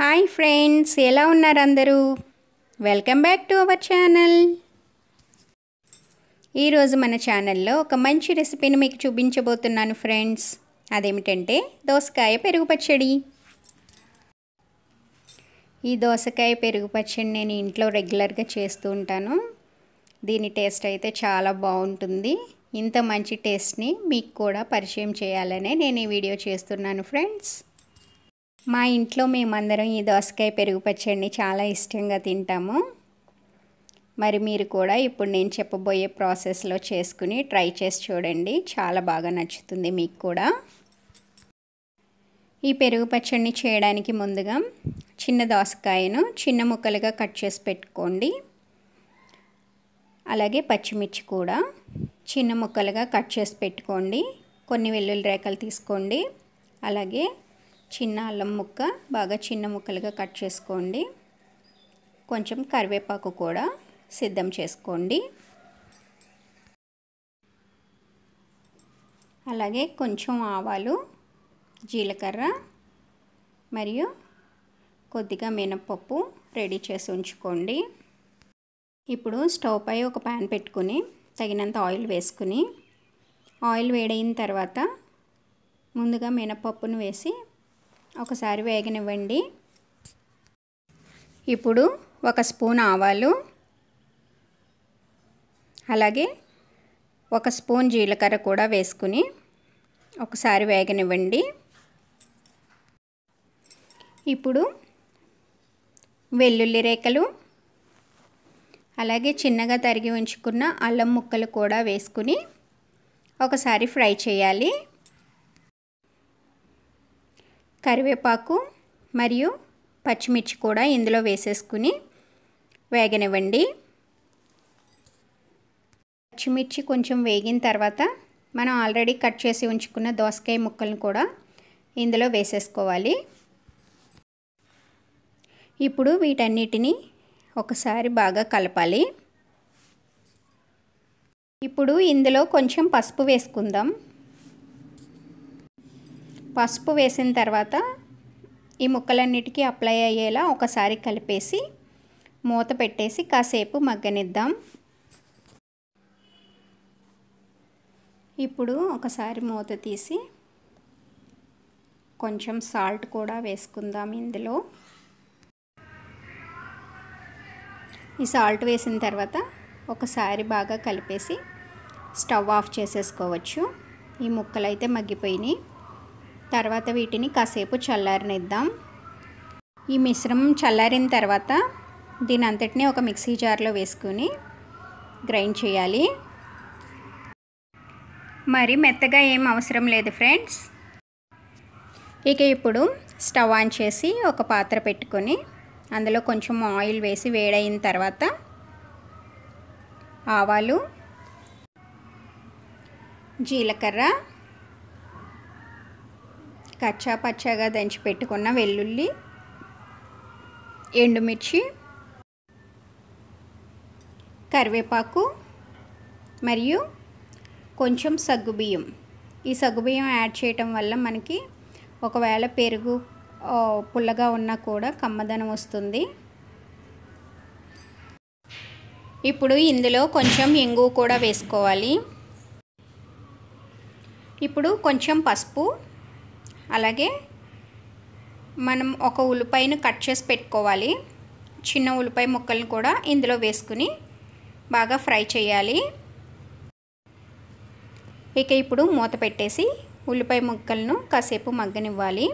hi friends ఎలా ఉన్నారు అందరూ welcome back to our channel ఈరోజు మన ఛానల్లో ఒక మంచి రెసిపీని మీకు చూపించబోతున్నాను ఫ్రెండ్స్ అదేమిటంటే దోసకాయ పెరుగు పచ్చడి ఈ దోసకాయ పెరుగు పచ్చడి నేను ఇంట్లో రెగ్యులర్గా చేస్తూ ఉంటాను దీని టేస్ట్ అయితే చాలా బాగుంటుంది ఇంత మంచి టేస్ట్ని మీకు కూడా పరిచయం చేయాలనే నేను ఈ వీడియో చేస్తున్నాను ఫ్రెండ్స్ మా ఇంట్లో మేమందరం ఈ దోసకాయ పెరుగు పచ్చడిని చాలా ఇష్టంగా తింటాము మరి మీరు కూడా ఇప్పుడు నేను చెప్పబోయే ప్రాసెస్లో చేసుకుని ట్రై చేసి చూడండి చాలా బాగా నచ్చుతుంది మీకు కూడా ఈ పెరుగు పచ్చడిని చేయడానికి ముందుగా చిన్న దోసకాయను చిన్న ముక్కలుగా కట్ చేసి పెట్టుకోండి అలాగే పచ్చిమిర్చి కూడా చిన్న ముక్కలుగా కట్ చేసి పెట్టుకోండి కొన్ని వెల్లుల్లి రేఖలు తీసుకోండి అలాగే చిన్న అల్లం ముక్క బాగా చిన్న ముక్కలుగా కట్ చేసుకోండి కొంచెం కరివేపాకు కూడా సిద్ధం చేసుకోండి అలాగే కొంచెం ఆవాలు జీలకర్ర మరియు కొద్దిగా మినప్పప్పు రెడీ చేసి ఉంచుకోండి ఇప్పుడు స్టవ్ పై ఒక ప్యాన్ పెట్టుకుని తగినంత ఆయిల్ వేసుకుని ఆయిల్ వేడైన తర్వాత ముందుగా మినప్పప్పును వేసి ఒకసారి వేగనివ్వండి ఇప్పుడు ఒక స్పూన్ ఆవాలు అలాగే ఒక స్పూన్ జీలకర్ర కూడా వేసుకుని ఒకసారి వేగనివ్వండి ఇప్పుడు వెల్లుల్లి రేఖలు అలాగే చిన్నగా తరిగి ఉంచుకున్న అల్లం ముక్కలు కూడా వేసుకుని ఒకసారి ఫ్రై చేయాలి కరివేపాకు మరియు పచ్చిమిర్చి కూడా ఇందులో వేసేసుకుని వేగనివ్వండి పచ్చిమిర్చి కొంచెం వేగిన తర్వాత మనం ఆల్రెడీ కట్ చేసి ఉంచుకున్న దోసకాయ ముక్కలను కూడా ఇందులో వేసేసుకోవాలి ఇప్పుడు వీటన్నిటిని ఒకసారి బాగా కలపాలి ఇప్పుడు ఇందులో కొంచెం పసుపు వేసుకుందాం పసుపు వేసిన తర్వాత ఈ ముక్కలన్నిటికీ అప్లై అయ్యేలా ఒకసారి కలిపేసి మూత పెట్టేసి కాసేపు మగ్గనిద్దాం ఇప్పుడు ఒకసారి మూత తీసి కొంచెం సాల్ట్ కూడా వేసుకుందాం ఇందులో ఈ సాల్ట్ వేసిన తర్వాత ఒకసారి బాగా కలిపేసి స్టవ్ ఆఫ్ చేసేసుకోవచ్చు ఈ ముక్కలు అయితే మగ్గిపోయినాయి తర్వాత వీటిని కాసేపు చల్లారనిద్దాం ఈ మిశ్రమం చల్లారిన తర్వాత దీని అంతటిని ఒక మిక్సీ జార్లో వేసుకుని గ్రైండ్ చేయాలి మరి మెత్తగా ఏం అవసరం లేదు ఫ్రెండ్స్ ఇక ఇప్పుడు స్టవ్ ఆన్ చేసి ఒక పాత్ర పెట్టుకొని అందులో కొంచెం ఆయిల్ వేసి వేడైన తర్వాత ఆవాలు జీలకర్ర కచ్చా పచ్చాగా దంచి పెట్టుకున్న వెల్లుల్లి ఎండుమిర్చి కరివేపాకు మరియు కొంచెం సగ్గుబియ్యం ఈ సగ్గుబియ్యం యాడ్ చేయటం వల్ల మనకి ఒకవేళ పెరుగు పుల్లగా ఉన్నా కూడా కమ్మదనం వస్తుంది ఇప్పుడు ఇందులో కొంచెం ఇంగు కూడా వేసుకోవాలి ఇప్పుడు కొంచెం పసుపు అలాగే మనం ఒక ఉల్లిపాయను కట్ చేసి పెట్టుకోవాలి చిన్న ఉల్లిపాయ ముక్కలను కూడా ఇందులో వేసుకుని బాగా ఫ్రై చేయాలి ఇక ఇప్పుడు మూత పెట్టేసి ఉల్లిపాయ ముక్కలను కాసేపు మగ్గనివ్వాలి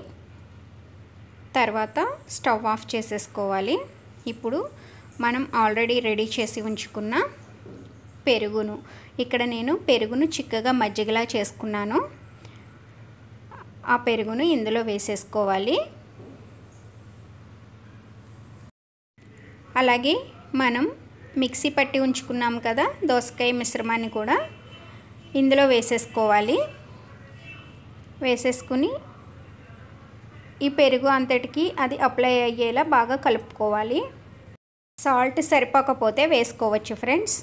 తర్వాత స్టవ్ ఆఫ్ చేసేసుకోవాలి ఇప్పుడు మనం ఆల్రెడీ రెడీ చేసి ఉంచుకున్న పెరుగును ఇక్కడ నేను పెరుగును చిక్కగా మజ్జిగలా చేసుకున్నాను ఆ పెరుగును ఇందులో వేసేసుకోవాలి అలాగే మనం మిక్సీ పట్టి ఉంచుకున్నాం కదా దోసకాయ మిశ్రమాన్ని కూడా ఇందులో వేసేసుకోవాలి వేసేసుకుని ఈ పెరుగు అంతటికి అది అప్లై అయ్యేలా బాగా కలుపుకోవాలి సాల్ట్ సరిపోకపోతే వేసుకోవచ్చు ఫ్రెండ్స్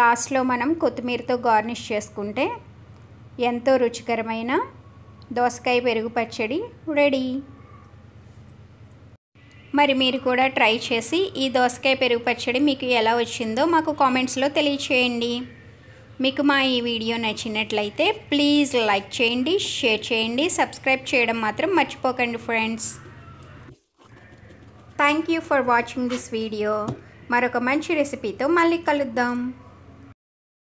లాస్ట్లో మనం కొత్తిమీరతో గార్నిష్ చేసుకుంటే ఎంతో రుచికరమైన దోసకాయ పెరుగు పచ్చడి రెడీ మరి మీరు కూడా ట్రై చేసి ఈ దోసకాయ పెరుగు పచ్చడి మీకు ఎలా వచ్చిందో మాకు కామెంట్స్లో తెలియచేయండి మీకు మా ఈ వీడియో నచ్చినట్లయితే ప్లీజ్ లైక్ చేయండి షేర్ చేయండి సబ్స్క్రైబ్ చేయడం మాత్రం మర్చిపోకండి friends thank you for watching this video మరొక మంచి రెసిపీతో మళ్ళీ కలుద్దాం